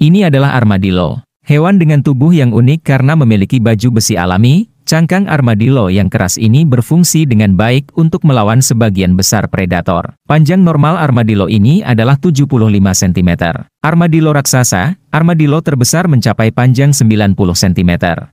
Ini adalah armadillo. Hewan dengan tubuh yang unik karena memiliki baju besi alami, cangkang armadillo yang keras ini berfungsi dengan baik untuk melawan sebagian besar predator. Panjang normal armadillo ini adalah 75 cm. Armadillo raksasa, armadillo terbesar mencapai panjang 90 cm.